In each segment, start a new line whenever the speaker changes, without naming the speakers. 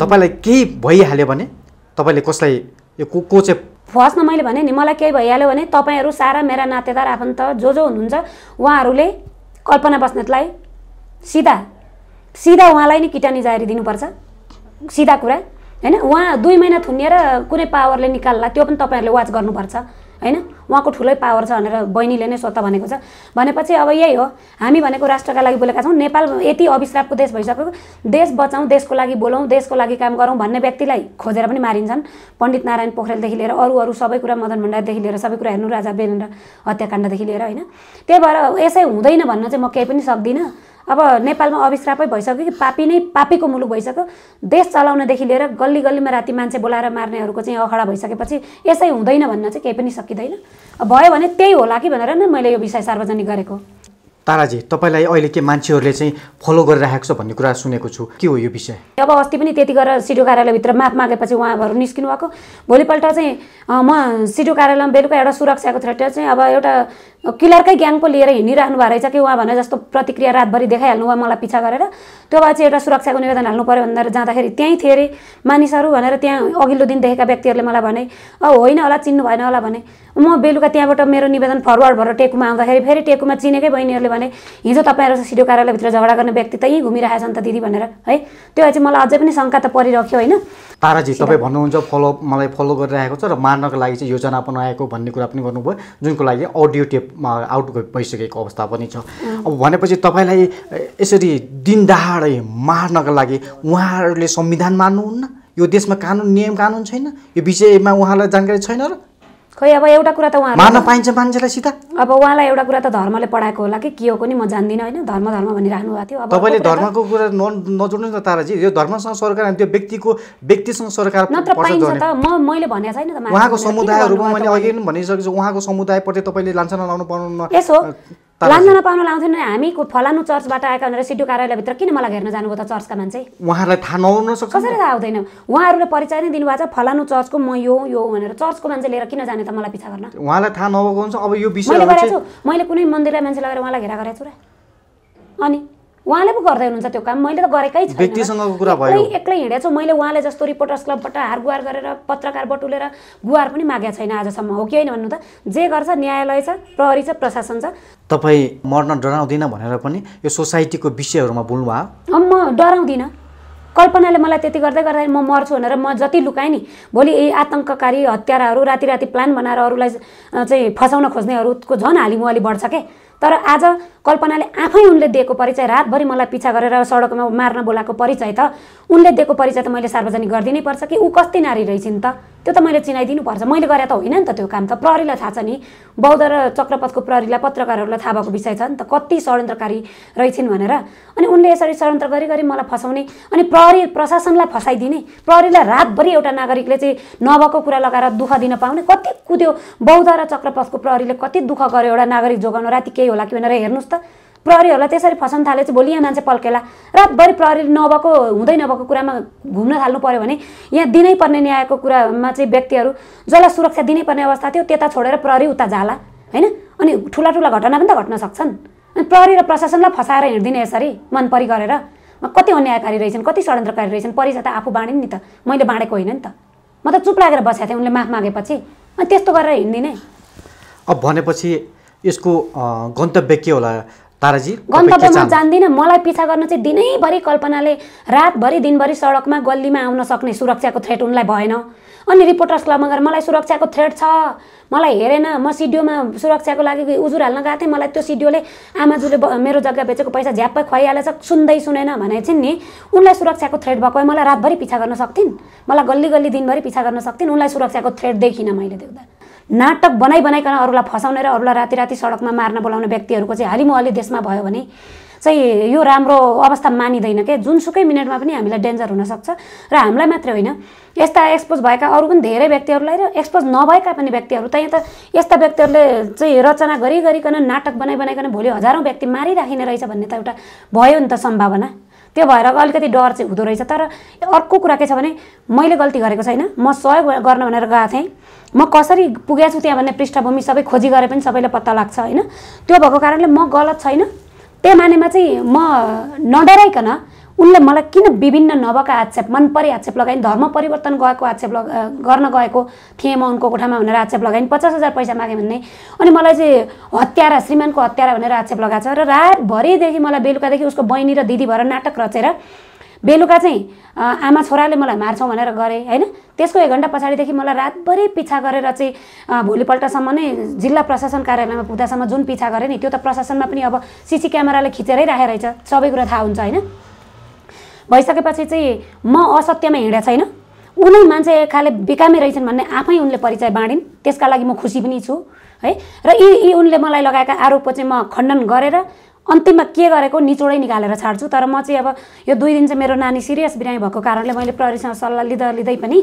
तपाईँलाई केही भइहाल्यो भने तपाईँले कसलाई यो को को चाहिँ
फर्स्टमा मैले भने नि मलाई केही भइहाल्यो भने तपाईँहरू सारा मेरा नातेदार आफन्त जो जो हुनुहुन्छ उहाँहरूले कल्पना बस्नेतलाई सिधा सिधा उहाँलाई नै किटानी जारी दिनुपर्छ सिधा कुरा होइन उहाँ दुई महिना थुनिएर कुनै पावरले निकाल्ला त्यो पनि तपाईँहरूले वाच गर्नुपर्छ होइन उहाँको ठुलै पावर छ भनेर बहिनीले नै स्वत भनेको छ भनेपछि अब यही हो हामी भनेको राष्ट्रका लागि बोलेका छौँ नेपाल यति अविश्रापको देश भइसक्यो देश बचाउँ देशको लागि बोलाउँ देशको लागि काम गरौँ भन्ने व्यक्तिलाई खोजेर पनि मारिन्छन् पण्डित नारायण पोखरेलदेखि लिएर अरू अरू सबै कुरा मदन भण्डारीदेखि लिएर सबै कुरा हेर्नु राजा बेनेन्द्र हत्याकाण्डदेखि लिएर होइन त्यही भएर यसै हुँदैन भन्न चाहिँ म केही पनि सक्दिनँ अब नेपालमा अविश्रापै भइसक्यो कि पापी नै पापीको मुलुक भइसक्यो देश चलाउनदेखि लिएर गल्ली गल्लीमा राति मान्छे बोलाएर मार्नेहरूको चाहिँ अखडा भइसकेपछि यसै हुँदैन भन्न चाहिँ केही पनि सकिँदैन भयो भने त्यही होला कि भनेर नै मैले यो विषय सार्वजनिक गरेको
ताराजी तपाईँलाई अहिले के मान्छेहरूले चाहिँ फलो गरिरहेको छ भन्ने कुरा सुनेको छु के हो यो विषय
अब अस्ति पनि त्यति गरेर सिडिओ कार्यालयभित्र माफ मागेपछि उहाँहरू निस्किनु भएको भोलिपल्ट चाहिँ म सिडिओ कार्यालयमा बेलुका एउटा सुरक्षाको थ्रेटर चाहिँ अब एउटा किलरकै ग्याङ पो लिएर हिँडिरहनु भएको रहेछ कि उहाँ भने जस्तो प्रतिक्रिया रातभरि देखाइहाल्नु भयो मलाई पिछा गरेर त्यो भए चाहिँ एउटा सुरक्षाको निवेदन हाल्नु पऱ्यो भनेर जाँदाखेरि त्यहीँ थिएँ अरे मानिसहरू भनेर त्यहाँ अघिल्लो दिन देखेका व्यक्तिहरूले मलाई भने अब होइन होला चिन्नु भएन होला भने म बेलुका त्यहाँबाट मेरो निवेदन फरवर्ड भएर टेकुमा आउँदाखेरि फेरि टेकुमा चिनेकै बहिनीहरूले भने हिजो तपाईँहरू सिडियो कार्यालयभित्र झगडा गर्ने व्यक्ति त यहीँ घुमिरहेको छ नि त दिदी भनेर है त्यो चाहिँ मलाई अझै पनि शङ्का त परिरह्यो होइन
ताराजी तपाईँ भन्नुहुन्छ फलो मलाई फलो गरिरहेको छ र मार्नको लागि चाहिँ योजना बनाएको भन्ने कुरा पनि गर्नुभयो जुनको लागि अडियो टेप आउट भइसकेको अवस्था पनि छ अब भनेपछि तपाईँलाई यसरी दिनदाहरै मार्नका लागि उहाँहरूले संविधान मान्नुहुन्न यो देशमा कानुन नियम कानुन छैन यो विषयमा उहाँलाई जानकारी छैन र
खै अब एउटा कुरा त उहाँ मान्न पाइन्छ मान्छेलाई सिधा अब उहाँलाई एउटा कुरा त धर्मले पढाएको होला कि के हो पनि म जान्दिनँ होइन धर्म धर्म भनिराख्नु भएको थियो तपाईँले धर्मको
कुरा नजोड्नु न ताराजी यो धर्मसँग सरकार अनि त्यो व्यक्तिको व्यक्तिसँग सरकार नत्र पाइन्छ त
म मैले भनेको छैन त उहाँको समुदायहरूमा मैले अघि
पनि भनिसकेको छु उहाँको समुदायप्रति तपाईँले लान्छ लाउनु पाउनु यसो
लान्जना पाउन लाउँथेन हामी फलानु चर्चबाट आएका भनेर सिडु कार्यालयभित्र किन मलाई घेर्न जानुभयो त चर्चका मान्छे
उहाँहरूलाई थाहा नहुन सक्छ कसरी
थाहा हुँदैन उहाँहरूले परिचय नै दिनुभएको छ फलानु चर्चको म यो यो भनेर चर्चको मान्छे लिएर किन जाने त मलाई पिछा गर्न
उहाँलाई थाहा नभएको हुन्छ अब यो विषय
मैले कुनै मन्दिरलाई मान्छे लगेर उहाँलाई घेरा गरेको छु र अनि उहाँले पो गर्दै हुनुहुन्छ त्यो काम मैले त गरेकै छैन एक्लै हिँडेको छु मैले उहाँले जस्तो रिपोर्टर्स क्लबबाट हार गुहार गरेर पत्रकार बटुलेर गुहार पनि मागेको छैन आजसम्म हो कि होइन भन्नु त जे गर्छ न्यायालय छ प्रहरी छ प्रशासन छ
तपाईँ मर्न डराउँदिनँ भनेर पनि यो सोसाइटीको विषयहरूमा बोल्नुभयो
म डराउँदिनँ कल्पनाले मलाई त्यति गर्दै गर्दाखेरि म मर्छु भनेर म जति लुकाएँ नि भोलि यी आतङ्ककारी हत्याराहरू राति राति प्लान बनाएर अरूलाई चाहिँ फसाउन खोज्नेहरूको झन् हालिमुहाली बढ्छ क्या तर आज कल्पनाले आफै उनले दिएको परिचय रातभरि मलाई पिछा गरेर सडकमा मार्न बोलाएको परिचय त उनले दिएको परिचय त मैले सार्वजनिक गरिदिनै पर्छ कि ऊ कस्तै नारी रहेछन् त त्यो त मैले पर्छ मैले गरे त होइन नि त त्यो काम त प्रहरीलाई थाहा छ नि बौद्ध र चक्रपथको प्रहरीलाई पत्रकारहरूलाई थाहा भएको विषय छ नि त कति षड्यन्त्रकारी रहेछन् भनेर अनि उनले यसरी षड्यन्त्र गरी गरी मलाई फसाउने अनि प्रहरी प्रशासनलाई फसाइदिने प्रहरीलाई रातभरि एउटा नागरिकले चाहिँ नभएको कुरा लगाएर दुःख दिन पाउने कति कुद्यो बौद्ध र चक्रपथको प्रहरीले कति दुःख गर्यो एउटा नागरिक जोगाउन राति केही त्यही होला कि भनेर हेर्नुहोस् त प्रहरीहरूलाई त्यसरी फसाउन चाहिँ भोलि यहाँ मान्छे पल्केला रातभरि प्रहरी नभएको हुँदै नभएको कुरामा घुम्न थाल्नु पऱ्यो भने यहाँ दिनै पर्ने न्यायको कुरामा चाहिँ व्यक्तिहरू जसलाई सुरक्षा दिनै पर्ने अवस्था थियो त्यता छोडेर प्रहरी उता जाला होइन अनि ठुला ठुला घटना पनि त घट्न सक्छन् अनि प्रहरी र प्रशासनलाई फसाएर हिँडिदिने यसरी मनपरी गरेर कति अन्यायकारी रहेछन् कति षड्यन्त्रकारी रहेछन् परिचय त आफू बाँडेँ नि त मैले बाँडेको होइन नि त म त चुप लागेर बसेको थिएँ उनले माफ मागेपछि अनि त्यस्तो गरेर हिँड्दिने
अब भनेपछि यसको गन्तव्य के होला ताराजी गन्तव्य म
जान्दिनँ मलाई पिछा गर्न चाहिँ दिनैभरि कल्पनाले रातभरि दिनभरि सडकमा गल्लीमा आउन सक्ने सुरक्षाको थ्रेट उनलाई भएन अनि रिपोर्टर्स क्लबमा गएर मलाई सुरक्षाको थ्रेट छ मलाई हेरेन म सिडियोमा सुरक्षाको लागि उजुर हाल्न गएको थिएँ मलाई त्यो सिडियोले आमाजुले मेरो जग्गा बेचेको पैसा झ्याप्पै खुवाइहालेछ सुन्दै सुनेन भने चाहिँ नि उनलाई सुरक्षाको थ्रेट भएको मलाई रातभरि पिछा गर्न सक्थिन् मलाई गल्ली गल्ली दिनभरि पिछा गर्न सक्थिन् उनलाई सुरक्षाको थ्रेट देखिनँ मैले देख्दा नाटक बनाइ बनाइकन अरूलाई फसाउने र अरूलाई राति राति सडकमा मार्न बोलाउने व्यक्तिहरूको चाहिँ हालिमो म अलि देशमा भयो भने चाहिँ यो राम्रो अवस्था मानिँदैन के जुनसुकै मिनटमा पनि हामीलाई डेन्जर हुनसक्छ र हामीलाई मात्रै होइन यस्ता एक्सपोज भएका अरू पनि धेरै व्यक्तिहरूलाई र एक्सपोज नभएका पनि व्यक्तिहरू त यहाँ त यस्ता व्यक्तिहरूले चाहिँ रचना गरी गरिकन नाटक बनाइ बनाइकन भोलि हजारौँ व्यक्ति मारिराखिने रहेछ भन्ने त एउटा भयो नि त सम्भावना त्यो भएर अलिकति डर चाहिँ हुँदो रहेछ तर अर्को कुरा के छ भने मैले गल्ती गरेको छैन म सहयोग गर्न भनेर गएको थिएँ म कसरी पुगेको छु त्यहाँ भन्ने पृष्ठभूमि सबै खोजी गरे पनि सबैलाई पत्ता लाग्छ होइन त्यो भएको कारणले म गलत छैन त्यही मानेमा चाहिँ म नडराइकन उनले मलाई किन विभिन्न नभएका आक्षेप मन परे आक्षेप लगाइन् धर्म परिवर्तन गएको आक्षेप लग गर्न गएको थिएँ म उनको कोठामा भनेर आक्षेप लगाइन् पचास हजार पैसा मागेँ भन्ने अनि मलाई चाहिँ हत्यारा श्रीमानको हत्यारा भनेर आक्षेप लगाएको छ र रातभरिदेखि मलाई बेलुकादेखि उसको बहिनी र दिदी भएर नाटक रचेर बेलुका चाहिँ आमा छोराले मलाई मार्छौँ भनेर गरेँ होइन त्यसको एक घन्टा पछाडिदेखि मलाई रातभरि पिछा गरेर चाहिँ भोलिपल्टसम्म नै जिल्ला प्रशासन कार्यालयमा पुग्दासम्म जुन पिछा गरेँ नि त्यो त प्रशासनमा पनि अब सिसी क्यामेराले खिचेरै राखेर रहेछ सबै कुरा थाहा हुन्छ होइन भइसकेपछि चाहिँ म असत्यमा हिँडेको छैन उनै मान्छे खाले बेकामे रहेछन् भन्ने आफै उनले परिचय बाँडिन् त्यसका लागि म खुसी पनि छु है र यी यी उनले मलाई लगाएका आरोपको चाहिँ म खण्डन गरेर अन्तिममा के गरेको निचोडै निकालेर छाड्छु तर म चाहिँ अब यो दुई दिन चाहिँ मेरो नानी सिरियस बिरामी भएको कारणले मैले प्रहरीसँग सल्लाह लिँदा लिँदै पनि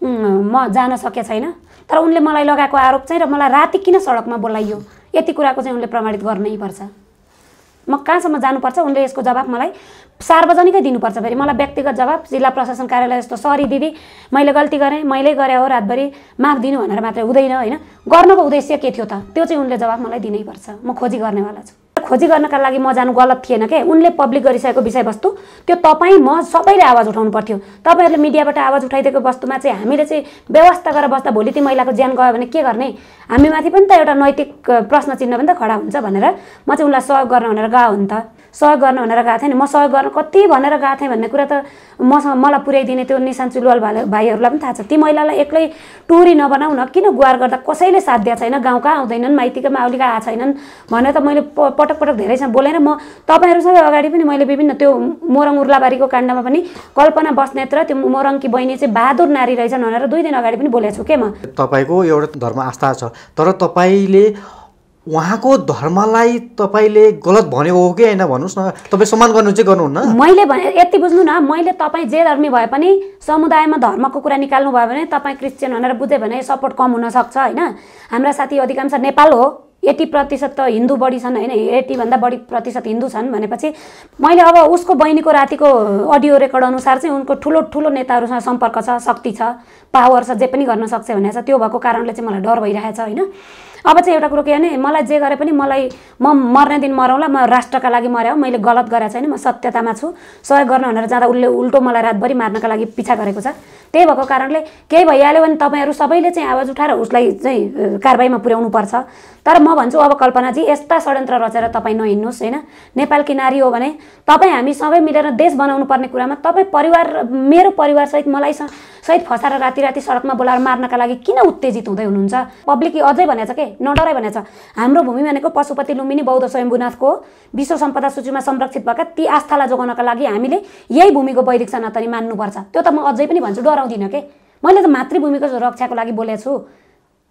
म जान सकेको छैन तर उनले मलाई लगाएको आरोप चाहिँ र मलाई राति किन सडकमा बोलाइयो यति कुराको चाहिँ उनले प्रमाणित गर्नैपर्छ म कहाँसम्म जानुपर्छ उनले यसको जवाब मलाई सार्वजनिकै दिनुपर्छ फेरि मलाई व्यक्तिगत जवाब जिल्ला प्रशासन कार्यालय जस्तो सरी दिदी मैले गल्ती गरेँ मैले गरेँ हो रातभरि माफ दिनु भनेर मात्रै हुँदैन होइन गर्नको उद्देश्य के थियो त त्यो चाहिँ उनले जवाब मलाई दिनैपर्छ म खोजी गर्नेवाला छु खोजी गर्नका लागि म जानु गलत थिएन के उनले पब्लिक गरिसकेको विषयवस्तु त्यो तपाईँ म सबैले आवाज उठाउनु पर्थ्यो तपाईँहरूले मिडियाबाट आवाज उठाइदिएको वस्तुमा चाहिँ हामीले चाहिँ व्यवस्था गरेर बस्दा भोलि ती महिलाको ज्यान गयो भने के गर्ने हामीमाथि पनि त एउटा नैतिक प्रश्न चिन्ह पनि त खडा हुन्छ भनेर म चाहिँ उनलाई सहयोग गर्न भनेर गएको हो नि त सहयोग गर्न भनेर गएको थिएँ नि म सहयोग गर्न कति भनेर गएको थिएँ भन्ने कुरा त मसँग मलाई पुर्याइदिने त्यो निशान चुलवाल भाइ भाइहरूलाई पनि थाहा छ ती महिलालाई एक्लै टोरी नबनाउन किन गुहार गर्दा कसैले साथ दिएको छैन गाउँका आउँदैनन् माइतीका माउलीका आएको छैनन् भनेर त मैले पटक पटक धेरैसँग बोलेन म तपाईँहरूसँग अगाडि पनि मैले विभिन्न त्यो मोरङ उर्लाबारीको काण्डमा पनि कल्पना बस्नेत र त्यो मोरङकी बहिनी चाहिँ बहादुर नारी रहेछन् भनेर दुई दिन अगाडि पनि बोलेको छु के म
तपाईँको एउटा धर्म आस्था छ तर तपाईँले उहाँको धर्मलाई तपाईँले गलत भनेको हो कि होइन भन्नुहोस् न तपाईँ सम्मान गर्नु चाहिँ गर्नुहुन्न
मैले भने यति बुझ्नु न मैले तपाईँ जे धर्मी भए पनि समुदायमा धर्मको कुरा निकाल्नु भयो भने तपाईँ क्रिस्चियन भनेर बुझ्यो भने सपोर्ट कम हुनसक्छ होइन हाम्रा साथी अधिकांश नेपाल हो एट्टी प्रतिशत त हिन्दू बढी छन् होइन एट्टीभन्दा बढी प्रतिशत हिन्दू छन् भनेपछि मैले अब उसको बहिनीको रातिको अडियो रेकर्ड अनुसार चाहिँ उनको ठुलो ठुलो नेताहरूसँग सम्पर्क छ शक्ति छ पावर छ जे पनि गर्न सक्छ भनेर छ त्यो भएको कारणले चाहिँ मलाई डर भइरहेछ होइन अब चाहिँ एउटा कुरो के भने मलाई जे गरे पनि मलाई म मर्ने दिन मरौँला म राष्ट्रका लागि मरे मर्या मैले गलत गरेको छैन म सत्यतामा छु सहयोग गर्न भनेर जाँदा उसले उल्टो मलाई रातभरि मार्नका लागि पिछा गरेको छ त्यही भएको कारणले केही भइहाल्यो भने तपाईँहरू सबैले चाहिँ आवाज उठाएर उसलाई चाहिँ कारवाहीमा पुर्याउनु पर्छ तर म भन्छु अब कल्पनाजी यस्ता षड्यन्त्र रचेर तपाईँ नहिँड्नुहोस् होइन नेपाल किनारी हो भने तपाईँ हामी सबै मिलेर देश बनाउनु पर्ने कुरामा तपाईँ परिवार मेरो परिवारसहित मलाई सहित फसाएर राति राति सडकमा बोलाएर मार्नका लागि किन उत्तेजित हुँदै हुनुहुन्छ पब्लिक अझै भनेको छ के नडराई भनेको छ हाम्रो भूमि भनेको पशुपति लुम्बिनी बौद्ध स्वयम्भूनाथको विश्व सम्पदा सूचीमा संरक्षित भएका ती आस्थालाई जोगाउनका लागि हामीले यही भूमिको वैदिक सनातनी मान्नुपर्छ त्यो त म अझै पनि भन्छु डराउँदिनँ के मैले त मातृभूमिको रक्षाको लागि बोलेको छु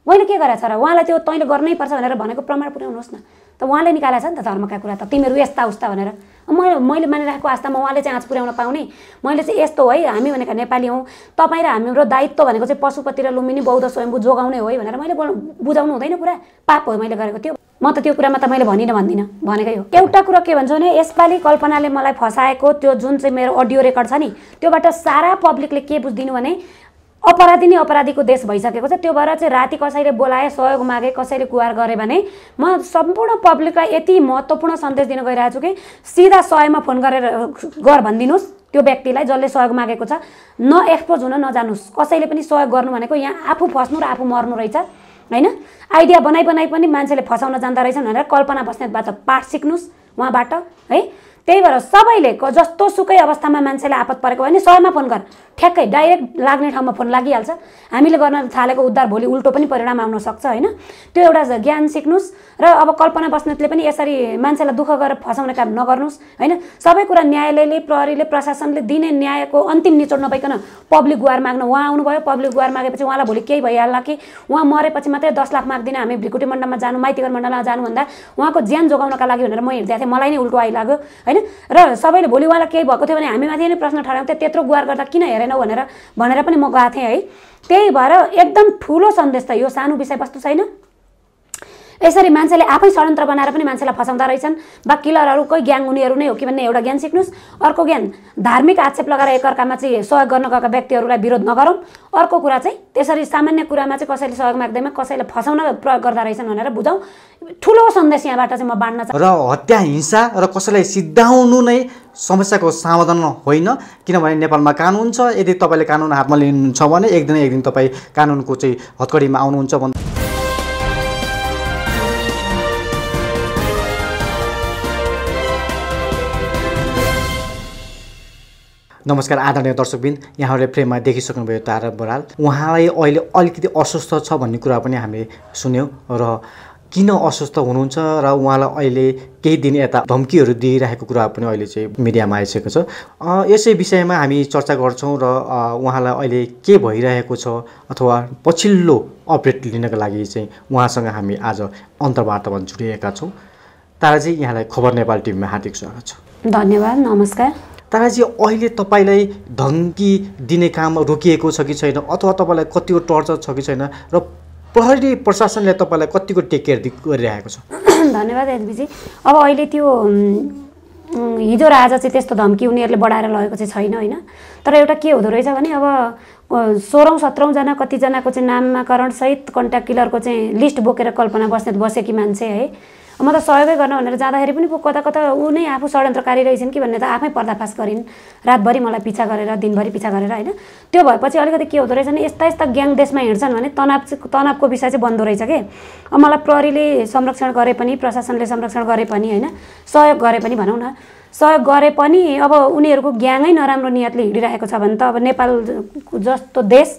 मैले के गरेको छ र उहाँलाई त्यो तैँले गर्नै पर्छ भनेर भनेको प्रमाण पुर्याउनुहोस् न त उहाँले निकालेको छ नि त धर्मका कुरा त तिमीहरू यस्ता उस्ता भनेर मैले मैले मानिरहेको आस्थामा उहाँले चाहिँ आँच पुर्याउन पाउने मैले चाहिँ यस्तो है हामी भनेको नेपाली हौँ तपाईँ र हाम्रो दायित्व भनेको चाहिँ पशुपति र लुम्बिनी बौद्ध स्वयम्भू जोगाउने हो है भनेर मैले बुझाउनु हुँदैन पुरा पाप हो मैले गरेको त्यो म त त्यो कुरामा त मैले भनिनँ भन्दिनँ भनेकै हो एउटा कुरा के भन्छु भने यसपालि कल्पनाले मलाई फसाएको त्यो जुन चाहिँ मेरो अडियो रेकर्ड छ नि त्योबाट सारा पब्लिकले के बुझिदिनु भने अपराधी नै अपराधीको देश भइसकेको छ त्यो भएर चाहिँ राति कसैले बोलाए सहयोग मागे कसैले कुहार गरे भने म सम्पूर्ण पब्लिकलाई यति महत्त्वपूर्ण सन्देश दिन गइरहेको छु कि सिधा सयमा फोन गरेर गर भनिदिनुहोस् त्यो व्यक्तिलाई जसले सहयोग मागेको छ न एक्सपोज हुन नजानुस् कसैले पनि सहयोग गर्नु भनेको यहाँ आफू फस्नु र आफू मर्नु रहेछ होइन आइडिया बनाइ बनाइ पनि मान्छेले फसाउन जाँदो रहेछन् भनेर कल्पना बस्नेतबाट पाठ सिक्नुहोस् उहाँबाट है त्यही भएर सबैले जस्तो सुकै अवस्थामा मान्छेले आपत परेको भने सयमा फोन गर ठ्याक्कै डाइरेक्ट लाग्ने ठाउँमा फोन लागिहाल्छ हामीले गर्न थालेको उद्धार भोलि उल्टो पनि परिणाम आउन सक्छ होइन त्यो एउटा ज्ञान सिक्नुहोस् र अब कल्पना बस्नेतले पनि यसरी मान्छेलाई दुःख गरेर फसाउने काम नगर्नुहोस् होइन सबै कुरा न्यायालयले प्रहरीले प्रशासनले दिने न्यायको अन्तिम निचोड नभइकन पब्लिक गुहार माग्न उहाँ आउनुभयो पब्लिक गुहार मागेपछि उहाँलाई भोलि केही भइहाल्ला कि उहाँ मरेपछि मात्रै दस लाख माग्दिनँ हामी भिकुटी मण्डलमा जानु माइतीगर मण्डलमा जानुभन्दा उहाँको ज्यान जोगाउनका लागि भनेर म हेर्दा थिएँ मलाई नै उल्टो आइलाग्यो होइन र सबैले भोलि उहाँलाई केही भएको थियो भने हामी माथि नै प्रश्न ठहराउँथे त्यत्रो गुहार गर्दा किन हेरेनौ भनेर भनेर पनि म गएको थिएँ है त्यही भएर एकदम ठुलो सन्देश त यो सानो विषयवस्तु छैन यसरी मान्छेले आफै षड्यन्त्र बनाएर पनि मान्छेलाई फसाउँदा रहेछन् वा किलरहरू कोही ग्याङ उनीहरू नै हो कि भन्ने एउटा ज्ञान सिक्नुहोस् अर्को ज्ञान धार्मिक आक्षेप लगाएर एकअर्कामा चाहिँ सहयोग गर्न गएका व्यक्तिहरूलाई विरोध नगरौँ अर्को कुरा चाहिँ त्यसरी सामान्य कुरामा चाहिँ कसैले सहयोग माग्दैमा कसैले फसाउन प्रयोग गर्दा रहेछन् भनेर बुझौँ ठुलो सन्देश यहाँबाट चाहिँ म बाँड्न चाहन्छु
र हत्या हिंसा र कसैलाई सिद्धाउनु नै समस्याको समाधान होइन किनभने नेपालमा कानुन छ यदि तपाईँले कानुन हातमा लिनुहुन्छ भने एक दिन एक दिन तपाईँ कानुनको चाहिँ हत्कडीमा आउनुहुन्छ भन्दा नमस्कार आदरणीय दर्शकबिन यहाँहरूले फ्रेममा देखिसक्नुभयो तारा बराल उहाँलाई अहिले अलिकति अस्वस्थ छ भन्ने कुरा पनि हामीले सुन्यौँ र किन अस्वस्थ हुनुहुन्छ र उहाँलाई अहिले केही दिन यता धम्कीहरू दिइरहेको कुरा पनि अहिले चाहिँ मिडियामा आइसकेको छ यसै विषयमा हामी चर्चा गर्छौँ र उहाँलाई अहिले के भइरहेको छ अथवा पछिल्लो अपडेट लिनको लागि चाहिँ उहाँसँग हामी आज अन्तर्वार्तामा जोडिएका छौँ ताराजी यहाँलाई खबर नेपाल टिभीमा हार्दिक स्वागत छ
धन्यवाद नमस्कार ताराजी अहिले तपाईँलाई
धम्की दिने काम रोकिएको छ कि छैन अथवा तपाईँलाई कतिको टर्चर छ कि छैन र प्रहरी प्रशासनले तपाईँलाई कतिको टेक केयर गरिरहेको छ
धन्यवाद एचबीजी अब अहिले त्यो हिजो र आज चाहिँ त्यस्तो धम्की उनीहरूले बढाएर लगेको चाहिँ छैन होइन तर एउटा के हुँदो रहेछ भने अब सोह्रौँ सत्रौँजना कतिजनाको चाहिँ नामाकरणसहित कन्ट्याक्ट किलरको चाहिँ लिस्ट बोकेर कल्पना बस्ने बसेकी मान्छे है म त सहयोगै गर्न भनेर जाँदाखेरि पनि पो कता कता ऊ नै आफू षड्यन्त्रकारी रहेछन् कि भन्ने त आफै पर्दाफास गरिन् रातभरि मलाई पिछा गरेर दिनभरि पिछा गरेर होइन त्यो भएपछि अलिकति के हुँदो रहेछ भने यस्ता यस्ता ग्याङ देशमा हिँड्छन् भने तनाव चाहिँ तनावको विषय चाहिँ बन्दो रहेछ कि अब मलाई प्रहरीले संरक्षण गरे पनि प्रशासनले संरक्षण गरे पनि होइन सहयोग गरे पनि भनौँ न सहयोग गरे पनि अब उनीहरूको ग्याङै नराम्रो नियतले हिँडिरहेको छ भने त अब नेपाल जस्तो देश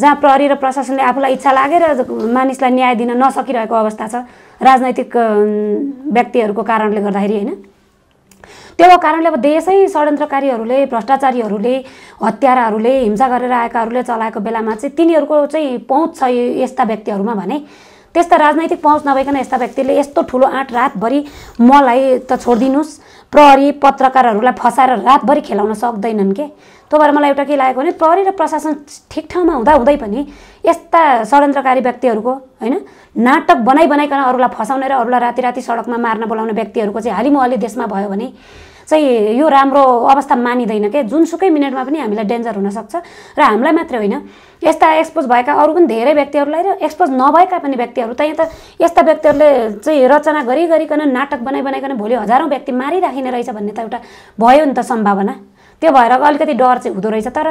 जहाँ प्रहरी र प्रशासनले आफूलाई इच्छा लागेर मानिसलाई न्याय दिन नसकिरहेको अवस्था छ राजनैतिक व्यक्तिहरूको कारणले गर्दाखेरि होइन त्यो कारणले अब देशै षड्यन्त्रकारीहरूले भ्रष्टाचारीहरूले हत्याराहरूले हिंसा गरेर आएकाहरूले चलाएको बेलामा चाहिँ तिनीहरूको चाहिँ पहुँच छ यस्ता व्यक्तिहरूमा भने त्यस्ता राजनैतिक पहुँच नभइकन यस्ता व्यक्तिले यस्तो ठुलो आँट रातभरि मलाई त छोडिदिनुहोस् प्रहरी पत्रकारहरूलाई फसाएर रातभरि खेलाउन सक्दैनन् के त्यो भएर मलाई एउटा के लागेको भने प्रहरी र प्रशासन ठिक ठाउँमा हुँदा हुँदै पनि यस्ता षड्यन्त्रकारी व्यक्तिहरूको होइन नाटक बनाइ बनाइकन अरूलाई फसाउने र अरूलाई राति राति सडकमा मार्न बोलाउने व्यक्तिहरूको चाहिँ हालिमुहाली देशमा भयो भने चाहिँ यो राम्रो अवस्था मानिँदैन के जुनसुकै मिनटमा पनि हामीलाई डेन्जर हुनसक्छ र हामीलाई मात्रै होइन यस्ता एक्सपोज भएका अरू पनि धेरै व्यक्तिहरूलाई र एक्सपोज नभएका पनि व्यक्तिहरू त यहाँ त यस्ता व्यक्तिहरूले चाहिँ रचना गरी गरिकन नाटक बनाइ बनाइकन भोलि हजारौँ व्यक्ति मारिराखिने रहेछ भन्ने त एउटा भयो नि त सम्भावना त्यो भएर अलिकति डर चाहिँ हुँदो रहेछ तर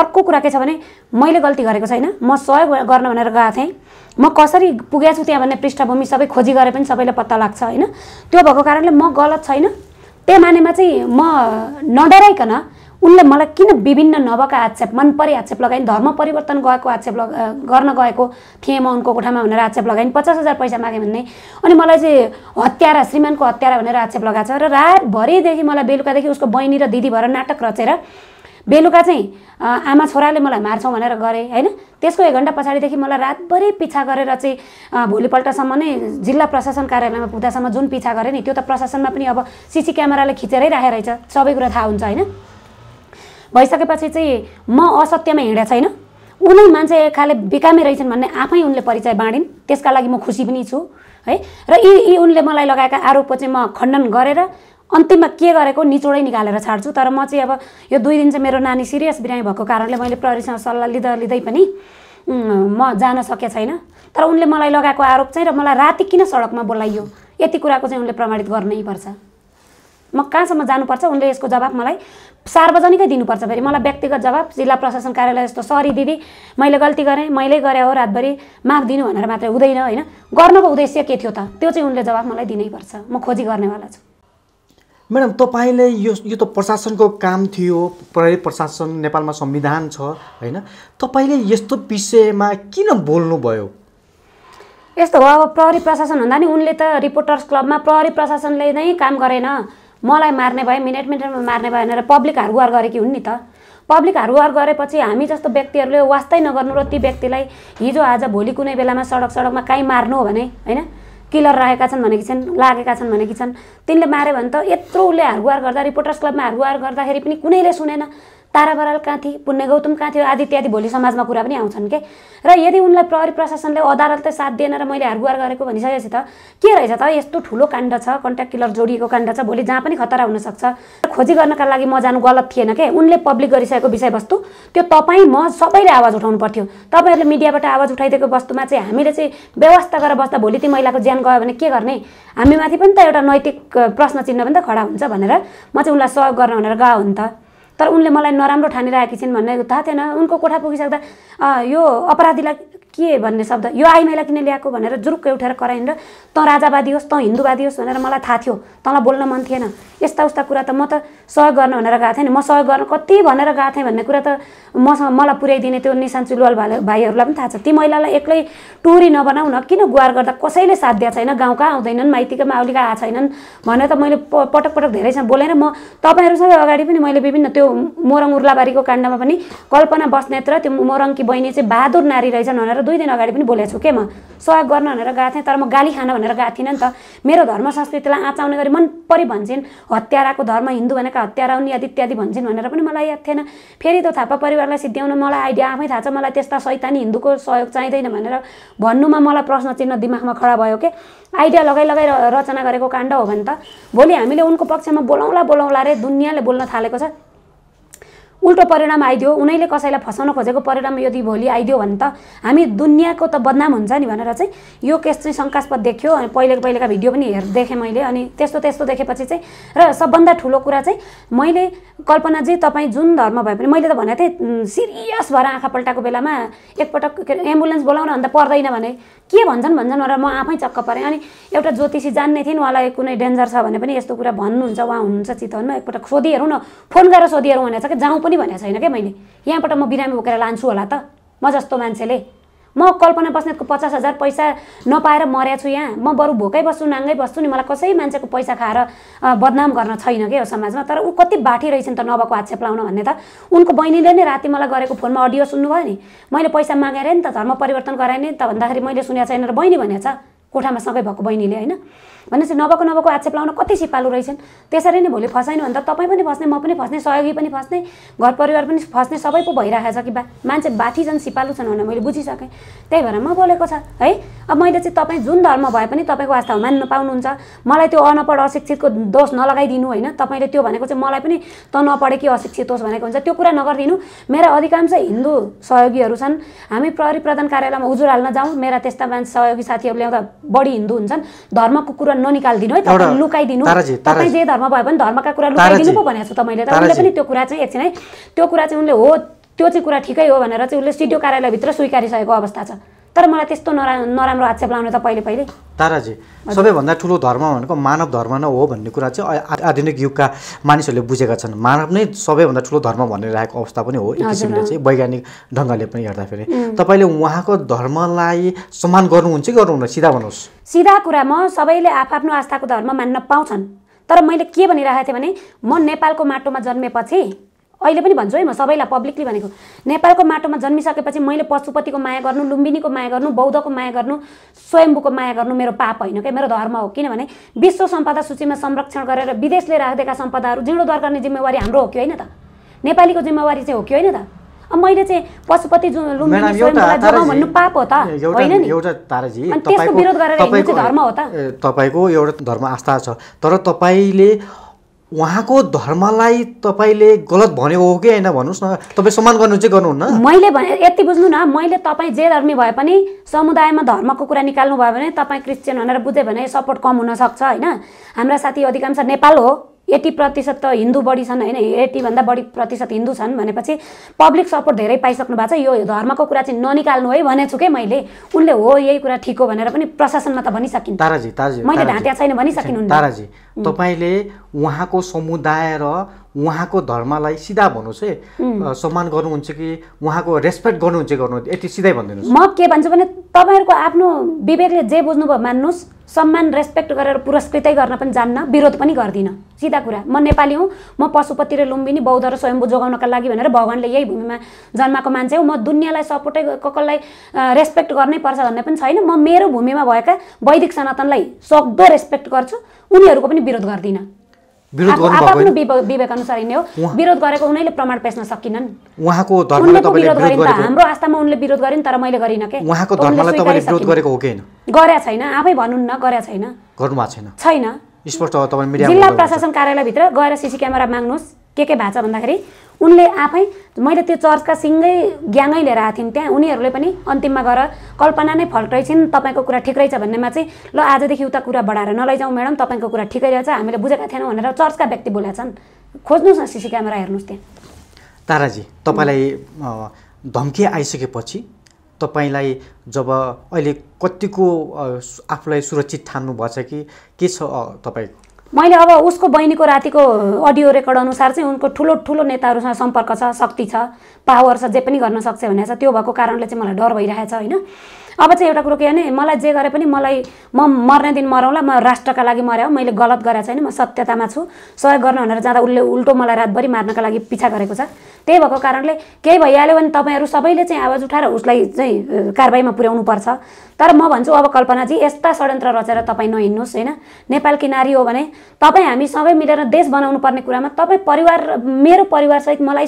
अर्को कुरा के छ भने मैले गल्ती गरेको छैन म सहयोग गर्न भनेर गएको थिएँ म कसरी पुगेको छु त्यहाँ भन्ने पृष्ठभूमि सबै खोजी गरे पनि सबैलाई पत्ता लाग्छ होइन त्यो भएको कारणले म गलत छैन त्यही मानेमा चाहिँ म नडराइकन उनले मलाई किन विभिन्न नभएका आक्षेप मन परे आक्षेप लगाइन् धर्म परिवर्तन गएको आक्षेप लगा गर्न गएको थिएँ म उनको कोठामा भनेर आक्षेप लगाइन् पचास हजार पैसा मागेँ भन्ने अनि मलाई चाहिँ हत्यारा श्रीमानको हत्यारा भनेर आक्षेप लगाएको छ र रातभरिदेखि मलाई बेलुकादेखि उसको बहिनी र दिदी भएर नाटक रचेर बेलुका चाहिँ आमा छोराले मलाई मार्छौँ भनेर गरेँ होइन त्यसको एक घन्टा पछाडिदेखि मलाई रातभरि पिछा गरेर चाहिँ भोलिपल्टसम्म नै जिल्ला प्रशासन कार्यालयमा पुग्दासम्म जुन पिछा गरेँ नि त्यो त प्रशासनमा पनि अब सिसी क्यामेराले खिचेरै राखेर रहेछ सबै कुरा थाहा हुन्छ होइन भइसकेपछि चाहिँ म असत्यमा हिँडेको छैन उनै मान्छे खाले बेकामे रहेछन् भन्ने आफै उनले परिचय बाँडिन् त्यसका लागि म खुसी पनि छु है र यी यी उनले मलाई लगाएका आरोप चाहिँ म खण्डन गरेर अन्तिममा के गरेको निचोडै निकालेर छाड्छु तर म चाहिँ अब यो दुई दिन चाहिँ मेरो नानी सिरियस बिरामी भएको कारणले मैले प्रहरीसँग सल्लाह लिँदा लिँदै पनि म जान सकेको छैन तर उनले मलाई लगाएको आरोप चाहिँ र मलाई राति किन सडकमा बोलाइयो यति कुराको चाहिँ उनले प्रमाणित गर्नैपर्छ म कहाँसम्म जानुपर्छ उनले यसको जवाब मलाई सार्वजनिकै दिनुपर्छ फेरि मलाई व्यक्तिगत जवाब जिल्ला प्रशासन कार्यालय जस्तो सरी दिदी मैले गल्ती गरेँ मैले गरेँ हो रातभरि माफ दिनु भनेर मात्रै हुँदैन होइन गर्नको उद्देश्य के थियो त त्यो चाहिँ उनले जवाब मलाई दिनैपर्छ म खोजी गर्नेवाला छु
म्याडम तपाईँले यो यो त प्रशासनको काम थियो प्रहरी प्रशासन नेपालमा संविधान छ होइन तपाईँले यस्तो विषयमा किन बोल्नुभयो
यस्तो हो अब प्रहरी प्रशासन भन्दा नि उनले त रिपोर्टर्स क्लबमा प्रहरी प्रशासनले नै काम गरेन मलाई मार्ने भयो मिनट मिनटमा मार्ने भयो भनेर पब्लिक हारवार गरेकी हुन् नि त पब्लिक हारवार गरेपछि हामी जस्तो व्यक्तिहरूले वास्तै नगर्नु र ती व्यक्तिलाई हिजो आज भोलि कुनै बेलामा सडक सडकमा काहीँ मार्नु हो भने होइन किलर रहेका छन् भनेकी छन् लागेका छन् भनेकी छन् तिनले माऱ्यो भने त यत्रो उसले हारगुहार गर्दा रिपोर्टर्स क्लबमा हारगुहार गर्दाखेरि पनि कुनैले सुनेन तारा बराल कहाँ थिए पुण्य गौतम कहाँ थियो आदि इत्यादि भोलि समाजमा कुरा पनि आउँछन् के र यदि उनलाई प्रहरी प्रशासनले अदालतले साथ दिएन र मैले हारगुहार गरेको भनिसकेपछि त के रहेछ त यस्तो ठुलो काण्ड छ कन्ट्याक्ट किलर जोडिएको काण्ड छ भोलि जहाँ पनि खतरा हुनसक्छ खोजी गर्नका लागि म जानु गलत थिएन के उनले पब्लिक गरिसकेको विषयवस्तु त्यो तपाईँ म सबैले आवाज उठाउनु पर्थ्यो तपाईँहरूले मिडियाबाट आवाज उठाइदिएको वस्तुमा चाहिँ हामीले चाहिँ व्यवस्था गरेर बस्दा भोलि ती महिलाको ज्यान गयो भने के गर्ने हामीमाथि पनि त एउटा नैतिक प्रश्न चिन्ह पनि त खडा हुन्छ भनेर म चाहिँ उनलाई सहयोग गर्न भनेर गएको हो नि त तर उनले मलाई नराम्रो ठानिरहेकी छिन् भन्ने थाहा थिएन उनको कोठा पुगिसक्दा यो अपराधीलाई के भन्ने शब्द यो आई मैला किन ल्याएको भनेर जुरुक्क उठेर कराइन् र त राजावादी होस् तँ हिन्दूवादी होस् भनेर मलाई थाहा थियो तँलाई बोल्न मन थिएन यस्ता उस्ता कुरा त म त सहयोग गर्न भनेर गएको थिएँ नि म सहयोग गर्न कति भनेर गएको थिएँ भन्ने कुरा त मसँग मलाई पुर्याइदिने त्यो निशान चुलवाल भाइ भाइहरूलाई पनि थाहा छ ती महिलालाई एक्लै टोरी नबनाउ न किन गुहार गर्दा कसैले साथ दिएको छैन गाउँका आउँदैनन् माइतीका माउलीका आएको छैनन् भनेर त मैले प पटक पटक धेरैसँग बोलेर म तपाईँहरूसँग अगाडि पनि मैले विभिन्न त्यो मोरङ उर्लाबारीको काण्डमा पनि कल्पना बस्नेत्र र त्यो मोरङकी बहिनी चाहिँ बहादुर नारी रहेछन् भनेर तर दुई दिन अगाडि पनि बोलेको छु के म सहयोग गर्न भनेर गएको थिएँ तर म गाली खान भनेर गएको थिइनँ नि त मेरो धर्म संस्कृतिलाई आँचाउने गरी मन परि भन्छन् हत्याराको धर्म हिन्दू भनेका हत्याराउनी आदि इत्यादि भन्छन् भनेर पनि मलाई याद थिएन फेरि त्यो थापा परिवारलाई सिद्ध्याउनु मलाई आइडिया आफै थाहा छ मलाई त्यस्ता सैतानी हिन्दूको सहयोग चाहिँदैन भनेर भन्नुमा मलाई प्रश्न चिन्ह दिमागमा खडा भयो के आइडिया लगाइ लगाइ रचना गरेको काण्ड हो भने त भोलि हामीले उनको पक्षमा बोलाउँला बोलाउँला रे दुनियाँले बोल्न थालेको छ उल्टो परिणाम आइदियो उनीले कसैलाई फसाउन खोजेको परिणाम यदि भोलि आइदियो भने त हामी दुनियाँको त बदनाम हुन्छ नि भनेर चाहिँ यो केस चाहिँ शङ्कास्पद देखियो अनि पहिलेको पहिलेका भिडियो पनि हेर देखेँ मैले अनि त्यस्तो त्यस्तो देखेपछि चाहिँ र सबभन्दा ठुलो कुरा चाहिँ मैले कल्पना कल्पनाजी तपाईँ जुन धर्म भए पनि मैले त भनेको थिएँ सिरियस भएर आँखा पल्टाएको बेलामा एकपटक एम्बुलेन्स बोलाउन अन्त पर्दैन भने के भन्छन् भन्छन् भनेर म आफै चक्क परेँ अनि एउटा ज्योतिषी जान्ने थिइन् उहाँलाई कुनै डेन्जर छ भने पनि यस्तो कुरा भन्नुहुन्छ उहाँ हुनुहुन्छ चितवनमा एकपल्ट सोधिहेरौँ न फोन गरेर सोधिहेरौँ भनेको छ कि जाउँ पनि भनेको छैन क्या मैले यहाँबाट म बिरामी बोकेर लान्छु होला त म जस्तो मान्छेले म कल्पना बस्नेतको पचास हजार पैसा नपाएर मर्या छु यहाँ म बरु भोकै बस्छु नाङ्गै बस्छु नि मलाई कसै मान्छेको पैसा खाएर बदनाम गर्न छैन क्या समाजमा तर ऊ कति बाठी रहेछन् त नभएको आक्षेप लाउन भन्ने त उनको बहिनीले नै राति मलाई गरेको फोनमा अडियो सुन्नुभयो नि मैले पैसा मागेर नि त धर्म परिवर्तन गराएँ नि त भन्दाखेरि मैले सुनेको छैन र बहिनी छ कोठामा सबै भएको बहिनीले होइन भनेपछि नभएको नभएको आक्षेप लाउन कति सिपालु रहेछन् त्यसरी नै भोलि फसाइनु भने त तपाईँ पनि फस्ने म पनि फस्ने सहयोगी पनि फस्ने घर परिवार पनि फस्ने सबै पो भइरहेको छ कि बा मान्छे बाठी छन् सिपालु छन् भनेर मैले बुझिसकेँ त्यही भएर म बोलेको छ है अब मैले चाहिँ तपाईँ जुन धर्म भए पनि तपाईँको आस्था मान्न पाउनुहुन्छ मलाई त्यो अनपढ अशिक्षितको दोष नलगाइदिनु होइन तपाईँले त्यो भनेको चाहिँ मलाई पनि त नपढे कि अशिक्षित होस् भनेको हुन्छ त्यो कुरा नगरिदिनु मेरा अधिकांश हिन्दू सहयोगीहरू छन् हामी प्रहरी प्रधान कार्यालयमा उजुर हाल्न जाउँ मेरा त्यस्ता मान्छे सहयोगी साथीहरू ल्याउँदा बढी हिन्दू हुन्छन् धर्मको कुरा ननिकालिदिनु है तपाईँ लुकाइदिनु तपाईँ जे धर्म भए पनि धर्मका कुरा लुकाइदिनु पो भनेको छु तपाईँले त उसले पनि त्यो कुरा चाहिँ एकछिन है त्यो कुरा चाहिँ उनले हो त्यो चाहिँ कुरा ठिकै हो भनेर चाहिँ उसले सिडिओ कार्यालयभित्र स्वीकारिसकेको अवस्था छ तर मलाई त्यस्तो नरा नराम्रो आक्षेप लाउनु त पहिले पहिले
ताराजी सबैभन्दा ठुलो धर्म भनेको मानव धर्म नै हो भन्ने कुरा चाहिँ आधुनिक युगका मानिसहरूले बुझेका छन् मानव नै सबैभन्दा ठुलो धर्म भनेर आएको अवस्था पनि हो एक किसिमले चाहिँ वैज्ञानिक ढङ्गले पनि हेर्दाखेरि तपाईँले उहाँको धर्मलाई सम्मान गर्नुहुन्छ कि गर्नुहुन्न सिधा भन्नुहोस्
सिधा कुरामा सबैले आफ्नो आस्थाको धर्म मान्न पाउँछन् तर मैले के भनिरहेको थिएँ भने म नेपालको माटोमा जन्मेपछि अहिले पनि भन्छु है म सबैलाई पब्लिकली भनेको नेपालको माटोमा जन्मिसकेपछि मैले पशुपतिको माया गर्नु लुम्बिनीको माया गर्नु बौद्धको माया गर्नु स्वयम्भूको माया गर्नु मेरो पाप होइन क्या मेरो धर्म हो किनभने विश्व सम्पदा सूचीमा संरक्षण गरेर विदेशले राखिदिएका सम्पदाहरू जीर्णोद्धार गर्ने जिम्मेवारी हाम्रो हो कि होइन त नेपालीको जिम्मेवारी चाहिँ हो कि होइन त मैले चाहिँ पशुपति भन्नु पाप हो त होइन
एउटा तपाईँको एउटा धर्म आस्था छ तर तपाईँले उहाँको धर्मलाई तपाईँले गलत भनेको हो कि होइन भन्नुहोस् न तपाईँ सम्मान गर्नु चाहिँ गर्नुहुन्न
मैले भने यति बुझ्नु न मैले तपाईँ जे धर्मी भए पनि समुदायमा धर्मको कुरा निकाल्नु भयो भने तपाईँ क्रिस्चियन भनेर बुझ्यो भने सपोर्ट कम हुनसक्छ होइन हाम्रा साथी अधिकांश नेपाल हो एट्टी प्रतिशत त हिन्दू बढी छन् होइन एट्टीभन्दा बढी प्रतिशत हिन्दू छन् भनेपछि पब्लिक सपोर्ट धेरै पाइसक्नु भएको छ यो धर्मको कुरा चाहिँ ननिकाल्नु है भनेको छु क्या मैले उनले हो यही कुरा ठिक हो भनेर पनि प्रशासनमा त भनिसकिन्
ताराजी ताराजी मैले ढाँट्या छैन भनिसकिनु ताराजी तपाईँले उहाँको समुदाय र उहाँको धर्मलाई सिधा भन्नुहोस् है सम्मान गर्नुहुन्छ कि उहाँको रेस्पेक्ट गर्नुहुन्छ गर्नु यति सिधै भनिदिनुहोस् म
के भन्छु भने तपाईँहरूको आफ्नो विवेकले जे बुझ्नुभयो मान्नुहोस् सम्मान रेस्पेक्ट गरेर पुरस्कृतै गर्न पनि जान्न विरोध पनि गर्दिनँ सिधा कुरा म नेपाली हुँ म पशुपति र लुम्बिनी बौद्ध र स्वयम्भू जोगाउनका लागि भनेर भगवान्ले यही भूमिमा जन्माएको मान्छे हो म दुनियाँलाई सपोर्टै कसलाई रेस्पेक्ट गर्नै पर्छ भन्ने पनि छैन म मेरो भूमिमा भएका वैदिक सनातनलाई सक्दो रेस्पेक्ट गर्छु उनीहरूको पनि विरोध गर्दिनँ
विरोध गर्नुभएको
विवेक अनुसार हिँड्ने हो विरोध गरेको उनीले प्रमाण पेस्न सकिनन्
उहाँको धर्मलाई तपाईँले विरोध गरिन् हाम्रो
आस्थामा उनले विरोध गरिन् तर मैले गरिनँ के उहाँको धर्मलाई तपाईँले विरोध गरेको हो कि गरे छैन आफै भन्नुहुन्न गरे छैन गर्नु भएको छैन छैन
स्पष्ट मिडिया जिल्ला प्रशासन
कार्यालयभित्र गएर सिसी क्यामेरा माग्नुहोस् के के भएको छ भन्दाखेरि उनले आफै मैले त्यो चर्चका सिङ्गै ग्याङै लिएर आएको थिएँ त्यहाँ उनीहरूले पनि अन्तिममा गएर कल्पना नै छिन् तपाईँको कुरा ठिक रहेछ भन्नेमा चाहिँ ल आजदेखि उता कुरा बढाएर नलैजाउँ म्याडम तपाईँको कुरा ठिकै रहेछ हामीले बुझेका थिएनौँ भनेर चर्चका व्यक्ति बोलेका छन् खोज्नुहोस् न सिसी क्यामेरा हेर्नुहोस् त्यहाँ
ताराजी तपाईँलाई धम्की आइसकेपछि तपाईँलाई जब अहिले कतिको आफूलाई सुरक्षित ठान्नुभएछ कि के छ तपाईँको
मैले अब उसको बहिनीको रातिको अडियो रेकर्ड अनुसार चाहिँ उनको ठुलो ठुलो नेताहरूसँग सम्पर्क छ शक्ति छ पावर छ जे पनि गर्न सक्छ भनेर छ त्यो भएको कारणले चाहिँ मलाई डर भइरहेछ होइन अब चाहिँ एउटा कुरो के भने मलाई जे गरे पनि मलाई म मर्ने दिन मराउँला म राष्ट्रका लागि मरे हो मैले गलत गरेको छैन म सत्यतामा छु सहयोग गर्न भनेर जाँदा उसले उल्टो मलाई रातभरि मार्नका लागि पिछा गरेको छ त्यही भएको कारणले केही भइहाल्यो भने तपाईँहरू सबैले चाहिँ आवाज उठाएर उसलाई चाहिँ कारवाहीमा पुर्याउनु पर्छ तर म भन्छु अब कल्पनाजी यस्ता षड्यन्त्र रचेर तपाईँ नहिँड्नुहोस् होइन नेपाल किनारी हो भने तपाईँ हामी सबै मिलेर देश बनाउनु पर्ने कुरामा तपाईँ परिवार मेरो परिवारसहित मलाई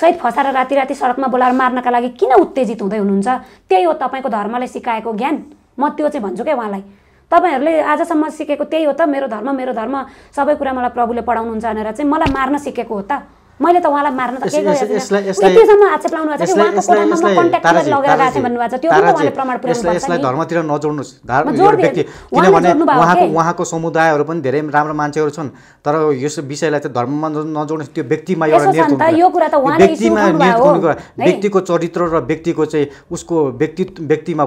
सहित फसाएर राति राति सडकमा बोलाएर मार्नका लागि किन उत्तेजित हुँदै हुनुहुन्छ त्यही हो तपाईँको धर्मले सिकाएको ज्ञान म त्यो चाहिँ भन्छु क्या उहाँलाई तपाईँहरूले आजसम्म सिकेको त्यही हो त मेरो धर्म मेरो धर्म सबै कुरा मलाई प्रभुले पढाउनुहुन्छ भनेर चाहिँ मलाई मार्न सिकेको हो त मैले त उहाँलाई मार्न त के त्यसमा आक्षेप लाउनु भएको छ कि उहाँको कोठामा म कन्ट्याक्ट लगेर गएको थिएँ भन्नुभएको छ त्यो पनि मैले प्रमाण पुऱ्याउनु पर्छ यसलाई धर्मतिर
नजोड्नुस् नजोड्नुहोस् व्यक्ति किनभने उहाँको उहाँको समुदायहरु पनि धेरै राम्रो मान्छेहरु छन् तर यो विषयलाई चाहिँ धर्ममा नजोड्नुस् त्यो व्यक्तिमा एउटा यो कुरा
त व्यक्तिमा व्यक्तिको
चरित्र र व्यक्तिको चाहिँ उसको व्यक्ति व्यक्तिमा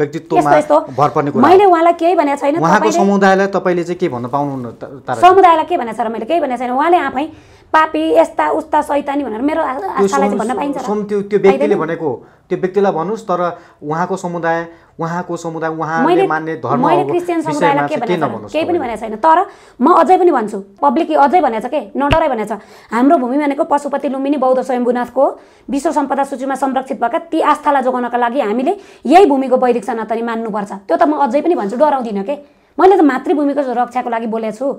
व्यक्तित्वमा भर पर्ने कुरा मैले
उहाँलाई केही भनेको छैन तपाईले उहाँको
समुदायलाई तपाईले चाहिँ के भन्न पाउनुहुन्न समुदायलाई
के भनेछ र मैले केही भनेको छैन उहाँले आफै पापी यस्ता उस्ता सैतानी भनेर मेरो आस्थालाई चाहिँ भन्न पाइन्छ
त्यो त्यो व्यक्तिले भनेको त्यो व्यक्तिलाई भन्नुहोस् तर उहाँको समुदाय उहाँको समुदाय उहाँले मान्ने धर्म मैले क्रिस्चियन समुदायलाई के भनेको केही पनि भनेको
छैन तर म अझै पनि भन्छु पब्लिकले अझै भनेको छ के नडराइ भनेको छ हाम्रो भूमि भनेको पशुपति लुम्बिनी बौद्ध स्वयम्भूनाथको विश्व सम्पदा सूचीमा संरक्षित भएका ती आस्थालाई जोगाउनका लागि हामीले यही भूमिको वैदिक सनातनी मान्नुपर्छ त्यो त म अझै पनि भन्छु डराउँदिनँ के मैले त मातृभूमिको रक्षाको लागि बोलेको छु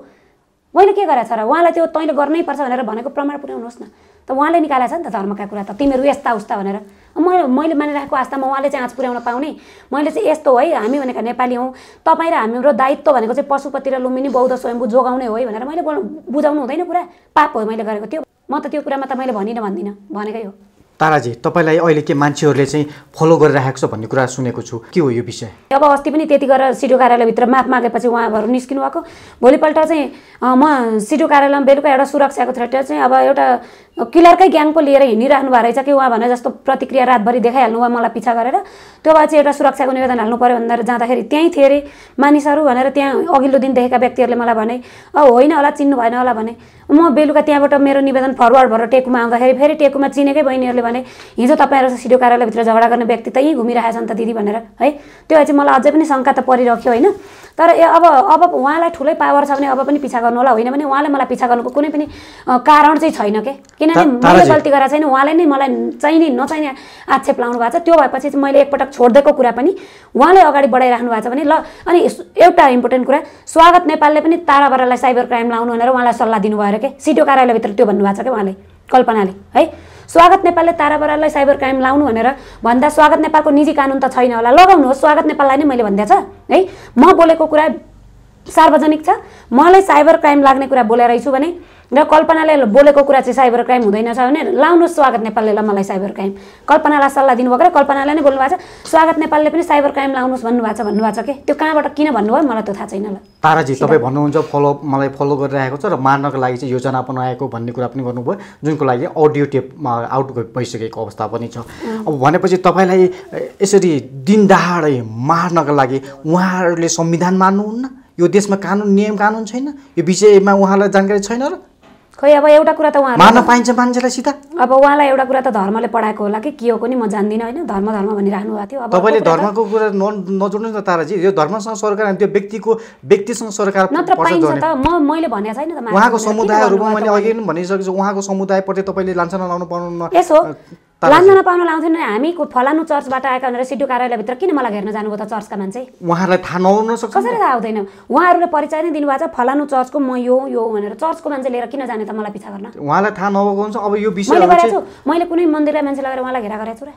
मैले के गरेछ र उहाँलाई त्यो तैँले पर्छ भनेर भनेको प्रमाण पुर्याउनुहोस् न त उहाँले निकालेको छ नि त धर्मका कुरा त तिमीहरू यस्ता उस्ता भनेर मैले मैले मानिरहेको आस्थामा उहाँले चाहिँ आँच पुर्याउन पाउने मैले चाहिँ यस्तो है हामी भनेका नेपाली हौँ तपाईँ र हाम्रो दायित्व भनेको चाहिँ पशुपति र लुम्बिनी बौद्ध स्वयम्भू जोगाउने हो है भनेर मैले बुझाउनु हुँदैन कुरा पाप हो मैले गरेको त्यो म त त्यो कुरामा त मैले भनिनँ भन्दिनँ भनेकै हो
ताराजी तपाईँलाई अहिले के मान्छेहरूले चाहिँ फलो गरिराखेको छ भन्ने कुरा सुनेको छु के हो यो विषय
अब अस्ति पनि त्यति गरेर सिडिओ कार्यालयभित्र माफ मागेपछि उहाँहरू निस्किनु भएको भोलिपल्ट चाहिँ म सिडिओ कार्यालयमा बेलुका एउटा सुरक्षाको थ्रेटर चाहिँ अब एउटा किलरकै ग्याङको लिएर हिँडिरहनु भएको रहेछ कि उहाँ भने जस्तो प्रतिक्रिया रातभरि देखाइहाल्नु भयो मलाई पिछा गरेर त्यो भए चाहिँ एउटा सुरक्षाको निवेदन हाल्नु पऱ्यो भनेर जाँदाखेरि त्यहीँ थिएँ अरे मानिसहरू भनेर त्यहाँ अघिल्लो दिन देखेका व्यक्तिहरूले मलाई भने अब होइन होला चिन्नु भएन होला भने म बेलुका त्यहाँबाट मेरो निवेदन फरवर्ड भएर टेकुमा आउँदाखेरि फेरि टेकुमा चिनेकै बहिनीहरूले भने हिजो तपाईँहरू सिडियो कार्यालयभित्र झगडा गर्ने व्यक्ति त यहीँ नि त दिदी भनेर है त्यो चाहिँ मलाई अझै पनि शङ्का त परिरह्यो होइन तर ए अब अब उहाँलाई ठुलै पावर छ भने अब पनि पिछा गर्नु होला होइन भने उहाँले मलाई पिछा गर्नुको कुनै पनि कारण चाहिँ छैन के किनभने मैले गल्ती गरेर छैन उहाँले नै मलाई चाहिने नचाहिने आक्षेप लाउनु भएको छ त्यो भएपछि चाहिँ मैले एकपटक छोडिदिएको कुरा पनि उहाँले अगाडि बढाइराख्नु भएको छ भने ल अनि एउटा इम्पोर्टेन्ट कुरा स्वागत नेपालले पनि ताराबारालाई साइबर क्राइम लाउनु भनेर उहाँलाई सल्लाह दिनुभयो र के सिडिओ कार्यालयभित्र त्यो भन्नुभएको छ क्या उहाँले कल्पनाले है स्वागत नेपालले ताराबारालाई साइबर क्राइम लाउनु भनेर भन्दा स्वागत नेपालको निजी कानुन त छैन होला लगाउनुहोस् स्वागत नेपाललाई नै मैले भनिदिएको छ है म बोलेको कुरा सार्वजनिक छ मलाई साइबर क्राइम लाग्ने कुरा बोलेर रहेछु भने र कल्पनाले बोलेको कुरा चाहिँ साइबर क्राइम हुँदैनछ भने लाउनुहोस् स्वागत नेपालले ल मलाई साइबर क्राइम कल्पनालाई सल्लाह दिनुभएको र कल्पनाले नै बोल्नु भएको छ स्वागत नेपालले पनि साइबर क्राइम लाउनुहोस् भन्नुभएको छ भन्नुभएको छ कि त्यो कहाँबाट किन भन्नुभयो मलाई त थाहा छैन ल
ताराजी तपाईँ भन्नुहुन्छ फलो मलाई फलो गरिरहेको छ र मार्नको लागि चाहिँ योजना बनाएको भन्ने कुरा पनि गर्नुभयो जुनको लागि अडियो टेपमा आउट भइसकेको अवस्था पनि छ अब भनेपछि तपाईँलाई यसरी दहाडै मार्नको लागि उहाँहरूले संविधान मान्नुहुन्न यो देशमा कानुन नियम कानुन छैन यो विषयमा उहाँलाई जानकारी छैन र
खै अब एउटा कुरा त उहाँ मान्न पाइन्छ मान्छेलाई सिधा अब उहाँलाई एउटा कुरा त धर्मले पढाएको होला कि के हो नि म जान्दिनँ होइन धर्म धर्म भनिराख्नु भएको थियो तपाईँले धर्मको
कुरा न नजोड्नु न ताराजी यो धर्मसँग सरकार त्यो व्यक्तिको व्यक्तिसँग सरकार नत्र पाइन्छ त
म मैले भनेको छैन त उहाँको समुदायहरूमा मैले
अघि पनि भनिसकेको छु उहाँको समुदायप्रति तपाईँले लान्छ लाउनु पाउनु यसो
लान्जना पाउन लाउँथेन हामी फलानु चर्चबाट आएका भनेर सिडु कार्यालयभित्र किन मलाई घेर्न जानुभयो त चर्चका मान्छे
उहाँहरूलाई थाहा नहुन सक्छ कसरी
थाहा हुँदैन उहाँहरूले परिचय नै दिनुभएको छ फलानु चर्चको म यो यो भनेर चर्चको मान्छे लिएर किन जाने त मलाई पिछा गर्न
उहाँलाई थाहा नभएको हुन्छ अब यो विषय
मैले कुनै मन्दिरलाई मान्छे लगेर उहाँलाई घेरा गरेको छु र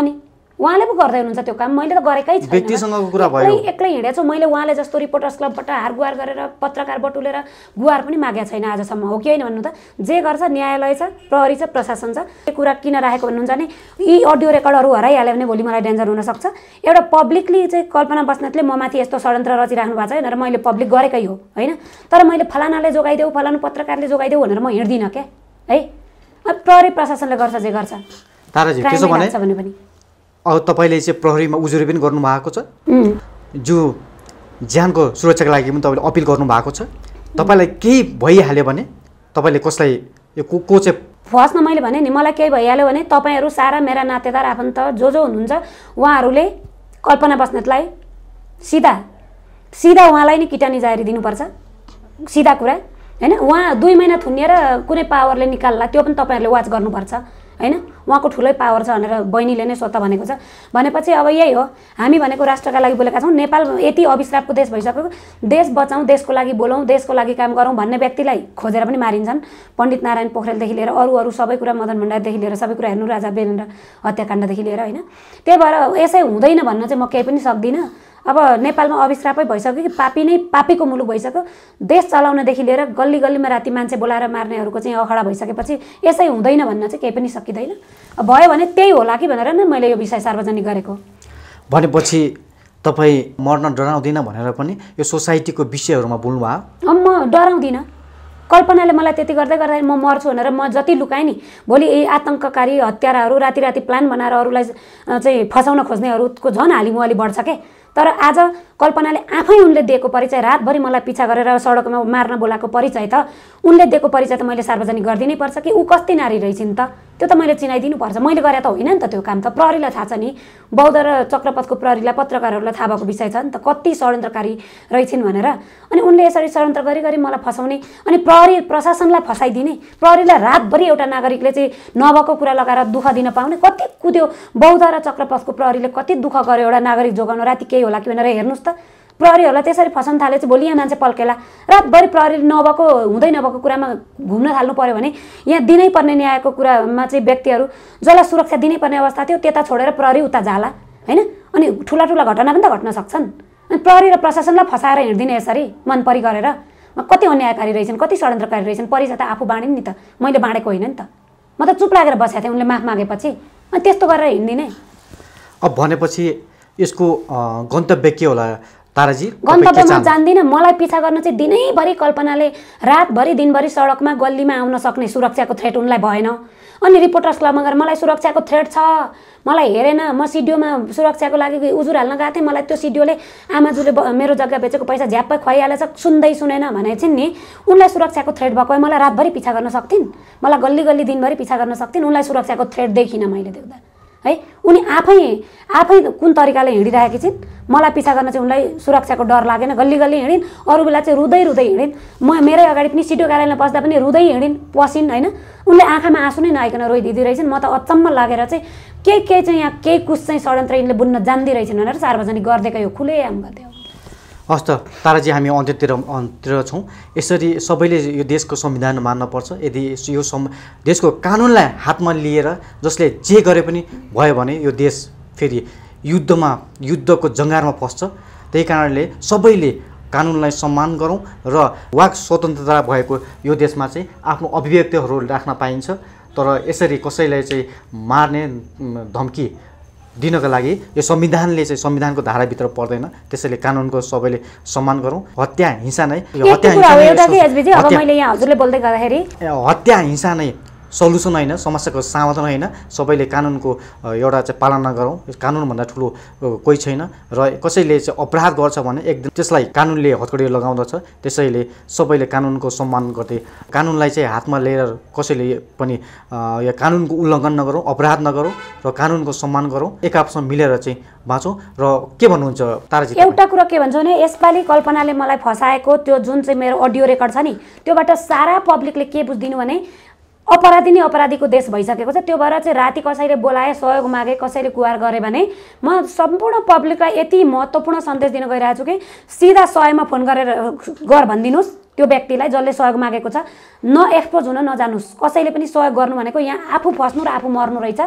अनि उहाँले पो गर्दै हुनुहुन्छ त्यो काम मैले त गरेकै छैन
एक्लै
हिँडेको छु मैले उहाँले जस्तो रिपोर्टर्स क्लबबाट हार गुहार गरेर पत्रकार बटुलेर गुहार पनि मागेको छैन आजसम्म हो कि होइन भन्नु त जे गर्छ न्यायालय छ प्रहरी छ प्रशासन छ त्यो कुरा किन राखेको भन्नुहुन्छ भने यी अडियो रेकर्डहरू हराइहाल्यो भने भोलि मलाई डेन्जर हुनसक्छ एउटा पब्लिकली चाहिँ कल्पना बस्नेतले म माथि यस्तो षड्यन्त्र रचिराख्नु भएको छ भनेर मैले पब्लिक गरेकै हो होइन तर मैले फलानाले जोगाइदेऊ फलानु पत्रकारले जोगाइदेऊ भनेर म हिँड्दिनँ क्या है प्रहरी प्रशासनले गर्छ जे गर्छ भने पनि
अब तपाईँले चाहिँ प्रहरीमा उजुरी पनि गर्नुभएको छ जो ज्यानको सुरक्षाको लागि पनि तपाईँले अपिल गर्नुभएको छ तपाईँलाई केही भइहाल्यो भने तपाईँले कसलाई यो को को चाहिँ
फर्स्टमा मैले भने नि मलाई केही भइहाल्यो भने तपाईँहरू सारा मेरा नातेदार आफन्त जो जो हुनुहुन्छ उहाँहरूले कल्पना बस्नेतलाई सिधा सिधा उहाँलाई नै किटानी जारी दिनुपर्छ सिधा कुरा होइन उहाँ दुई महिना थुनिएर कुनै पावरले निकाल्ला त्यो पनि तपाईँहरूले वाच गर्नुपर्छ होइन उहाँको ठुलै पावर छ भनेर बहिनीले नै स्वत भनेको छ भनेपछि अब यही हो हामी भनेको राष्ट्रका लागि बोलेका छौँ नेपाल यति अविश्रापको देश भइसक्यो देश बचाउँ देशको लागि बोलौँ देशको लागि काम गरौँ भन्ने व्यक्तिलाई खोजेर पनि मारिन्छन् पण्डित नारायण पोखरेलदेखि लिएर अरू अरू सबै कुरा मदन भण्डारीदेखि लिएर सबै कुरा हेर्नु राजा बेलेन्द्र हत्याकाण्डदेखि लिएर होइन त्यही भएर यसै हुँदैन भन्न चाहिँ म केही पनि सक्दिनँ अब नेपालमा अविश्रापै भइसक्यो कि पापी नै पापीको मुलुक भइसक्यो देश चलाउनदेखि लिएर गल्ली गल्लीमा राति मान्छे बोलाएर मार्नेहरूको चाहिँ अखडा भइसकेपछि यसै हुँदैन भन्न चाहिँ केही पनि सकिँदैन भयो भने त्यही होला कि भनेर नै मैले यो विषय सार्वजनिक गरेको
भनेपछि तपाईँ मर्न डराउँदिनँ भनेर पनि यो सोसाइटीको विषयहरूमा बोल्नुभयो
म डराउँदिनँ कल्पनाले मलाई त्यति गर्दै गर्दाखेरि म मर्छु भनेर म जति लुकाएँ नि भोलि यी आतङ्ककारी हत्याराहरू राति राति प्लान बनाएर अरूलाई चाहिँ फसाउन खोज्नेहरूको झन् हालिमुहाली बढ्छ के तर आज कल्पनाले आफै उनले दिएको परिचय रातभरि मलाई पिछा गरेर सडकमा मार्न बोलाएको परिचय त उनले दिएको परिचय त मैले सार्वजनिक गरिदिनै पर्छ कि ऊ कस्तै नारी रहेछन् त त्यो त मैले चिनाइदिनु पर्छ मैले गरे त होइन नि त त्यो काम त प्रहरीलाई थाहा छ नि बौद्ध र चक्रपथको प्रहरीलाई पत्रकारहरूलाई थाहा भएको विषय छ नि त कति षड्यन्त्रकारी रहेछन् भनेर अनि उनले यसरी षड्यन्त्र गरी गरी मलाई फसाउने अनि प्रहरी प्रशासनलाई फसाइदिने प्रहरीलाई रातभरि एउटा नागरिकले चाहिँ नभएको कुरा लगाएर दुःख दिन पाउने कति कुद्यो बौद्ध र चक्रपथको प्रहरीले कति दुःख गर्यो एउटा नागरिक जोगाउन राति केही होला कि भनेर हेर्नुहोस् त प्रहरीहरूलाई त्यसरी फसाउन चाहिँ भोलि यहाँ मान्छे पल्केला रातभरि प्रहरी नभएको हुँदै नभएको कुरामा घुम्न थाल्नु पऱ्यो भने यहाँ दिनै पर्ने न्यायको कुरामा चाहिँ व्यक्तिहरू जसलाई सुरक्षा दिनै पर्ने अवस्था थियो त्यता छोडेर प्रहरी उता जाला होइन अनि ठुला ठुला घटना पनि त घट्न सक्छन् अनि प्रहरी र प्रशासनलाई फसाएर हिँडिदिने यसरी मनपरी गरेर कति अन्यायकारी रहेछन् कति षड्यन्त्रकारी रहेछन् परिचय त आफू बाँडेँ नि त मैले बाँडेको होइन नि त म त चुप लागेर बसेको थिएँ उनले माफ मागेपछि अनि त्यस्तो गरेर हिँडिदिने
अब भनेपछि यसको गन्तव्य के होला ताराजी गन्तव्यमा
जान्दिनँ मलाई पिछा गर्न चाहिँ दिनैभरि कल्पनाले रातभरि दिनभरि सडकमा गल्लीमा आउन सक्ने सुरक्षाको थ्रेट उनलाई भएन अनि रिपोर्टर्स क्लबमा गएर मलाई सुरक्षाको थ्रेट छ मलाई हेरेन म सिडियोमा सुरक्षाको लागि उजुर हाल्न गएको थिएँ मलाई त्यो सिडियोले आमाजुले मेरो जग्गा बेचेको पैसा झ्याप्पै खुवाइहालेछ सुन्दै सुनेन भने चाहिँ नि उनलाई सुरक्षाको थ्रेट भएको मलाई रातभरि पिछा गर्न सक्थिन् मलाई गल्ली गल्ली दिनभरि पिछा गर्न सक्थिन् उनलाई सुरक्षाको थ्रेट देखिनँ मैले देख्दा है उनी आफै आफै कुन तरिकाले हिँडिरहेकी छिन् मलाई पिछा गर्न चाहिँ उनलाई सुरक्षाको डर लागेन गल्ली गल्ली हिँडिन् अरू बेला चाहिँ रुँदै रुँदै हिँडिन् म मेरै अगाडि पनि सिटो कार्यालयमा बस्दा पनि रुँदै हिँडिन् पसिन् होइन उनले आँखामा आँसु नै नआइकन रोइदिँदै रहेछन् म त अचम्म लागेर चाहिँ केही केही चाहिँ यहाँ केही कुछ चाहिँ षड्यन्त्र यिनले बुन्न जान्दै रहेछन् भनेर सार्वजनिक गरिदिएको यो खुलेआम आम गरिदियो
हस् त ताराजी हामी अन्त्यतिर अन्त्यतिर छौँ यसरी सबैले यो देशको संविधान मान्नपर्छ यदि यो सम् देशको कानुनलाई हातमा लिएर जसले जे गरे पनि भयो भने यो देश फेरि युद्धमा युद्धको जङ्गारमा फस्छ त्यही कारणले सबैले कानुनलाई सम्मान गरौँ र वाक स्वतन्त्रता भएको यो देशमा चाहिँ आफ्नो अभिव्यक्तिहरू राख्न पाइन्छ तर यसरी कसैलाई चाहिँ मार्ने धम्की दिनको लागि यो संविधानले चाहिँ संविधानको धाराभित्र पर्दैन त्यसैले कानुनको सबैले सम्मान गरौँ हत्या हिंसा नै हत्या हिंसा नै सल्युसन होइन समस्याको समाधान होइन सबैले कानुनको एउटा चाहिँ पालना गरौँ कानुनभन्दा ठुलो कोही छैन र कसैले चाहिँ अपराध गर्छ भने एकदम त्यसलाई कानुनले हतकडी लगाउँदछ त्यसैले सबैले कानुनको सम्मान गर्दै कानुनलाई चाहिँ हातमा लिएर कसैले पनि यो कानुनको उल्लङ्घन नगरौँ अपराध नगरौँ र कानुनको सम्मान गरौँ एक आपसमा मिलेर चाहिँ बाँचौँ र के भन्नुहुन्छ ताराजी
एउटा कुरा के भन्छ भने यसपालि कल्पनाले मलाई फसाएको त्यो जुन चाहिँ मेरो अडियो रेकर्ड छ नि त्योबाट सारा पब्लिकले के बुझिदिनु भने अपराधी नै अपराधीको देश भइसकेको छ त्यो भएर चाहिँ राति कसैले बोलाए सहयोग मागे कसैले कुहार गरे भने म सम्पूर्ण पब्लिकलाई यति महत्त्वपूर्ण सन्देश दिन गइरहेको छु कि सिधा सहयोगमा फोन गरेर गर भनिदिनुहोस् त्यो व्यक्तिलाई जसले सहयोग मागेको छ न एक्सपोज हुन नजानुस् कसैले पनि सहयोग गर्नु भनेको यहाँ आफू फस्नु र आफू मर्नु रहेछ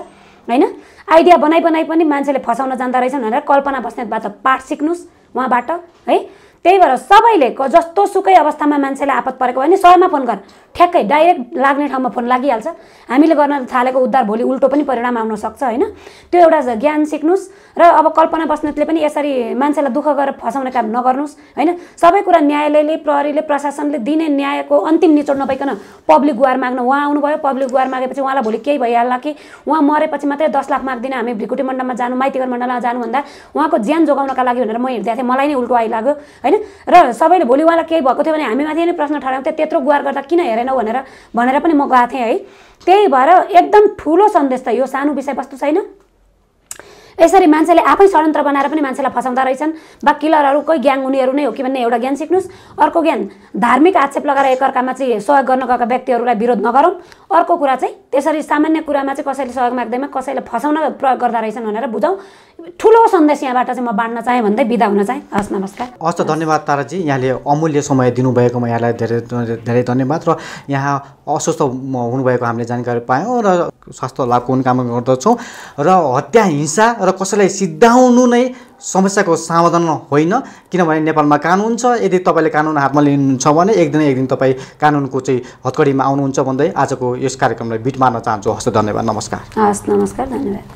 होइन आइडिया बनाइ बनाइ पनि मान्छेले फसाउन जाँदो रहेछन् भनेर कल्पना बस्नेतबाट पाठ सिक्नुहोस् उहाँबाट है त्यही भएर सबैले जस्तो सुकै अवस्थामा मान्छेले आपत परेको भयो भने सयमा फोन गर ठ्याक्कै डाइरेक्ट लाग्ने ठाउँमा फोन लागिहाल्छ हामीले गर्न थालेको उद्धार भोलि उल्टो पनि परिणाम आउन सक्छ होइन त्यो एउटा ज्ञान सिक्नुहोस् र अब कल्पना बस्नेतले पनि यसरी मान्छेलाई दुःख गरेर फसाउने काम नगर्नुहोस् होइन सबै कुरा न्यायालयले प्रहरीले प्रशासनले दिने न्यायको अन्तिम निचोड नभइकन पब्लिक गुहार माग्न उहाँ आउनुभयो पब्लिक गुहार मागेपछि उहाँलाई भोलि केही भइहाल्ला कि उहाँ मरेपछि मात्रै दस लाख माग्दिनँ हामी भ्रिकुटी मण्डलमा जानु माइतीघर मण्डलमा जानुभन्दा उहाँको ज्यान जोगाउनका लागि भनेर म हिँड्दा थिएँ मलाई नै उल्टो आइलाग्यो होइन होइन र सबैले भोलि उहाँलाई केही भएको थियो भने हामी माथि नै प्रश्न ठहराउँथ्यो त्यत्रो गुहार गर्दा किन हेरेनौ भनेर भनेर पनि म गएको थिएँ है त्यही भएर एकदम ठुलो सन्देश त यो सानो विषयवस्तु छैन यसरी मान्छेले आफै षड्यन्त्र बनाएर पनि मान्छेलाई फसाउँदा रहेछन् बा किलरहरू कोही ग्याङ उनीहरू नै हो कि भन्ने एउटा ज्ञान सिक्नुहोस् अर्को ज्ञान धार्मिक आक्षेप लगाएर एकअर्कामा चाहिँ सहयोग गर्न गएका व्यक्तिहरूलाई विरोध नगरौँ अर्को कुरा चाहिँ त्यसरी सामान्य कुरामा चाहिँ कसैले सहयोग माग्दैमा कसैले फसाउन प्रयोग गर्दा रहेछन् भनेर बुझौँ ठुलो सन्देश यहाँबाट चाहिँ म बाँड्न चाहेँ भन्दै बिदा हुन चाहेँ हस् नमस्कार
हस् त धन्यवाद ताराजी यहाँले अमूल्य समय दिनुभएकोमा यहाँलाई धेरै धेरै धन्यवाद र यहाँ अस्वस्थ हुनुभएको हामीले जानकारी पायौँ र स्वास्थ्य लाभको पनि काम गर्दछौँ र हत्या हिंसा र कसैलाई सिद्धाउनु नै समस्याको समाधान होइन किनभने नेपालमा कानुन छ यदि तपाईँले कानुन हातमा लिनुहुन्छ भने एक दिन एक दिन तपाईँ कानुनको चाहिँ हत्कडीमा आउनुहुन्छ भन्दै आजको यस कार्यक्रमलाई बिट मार्न चाहन्छु हस् धन्यवाद नमस्कार
हस् नमस्कार धन्यवाद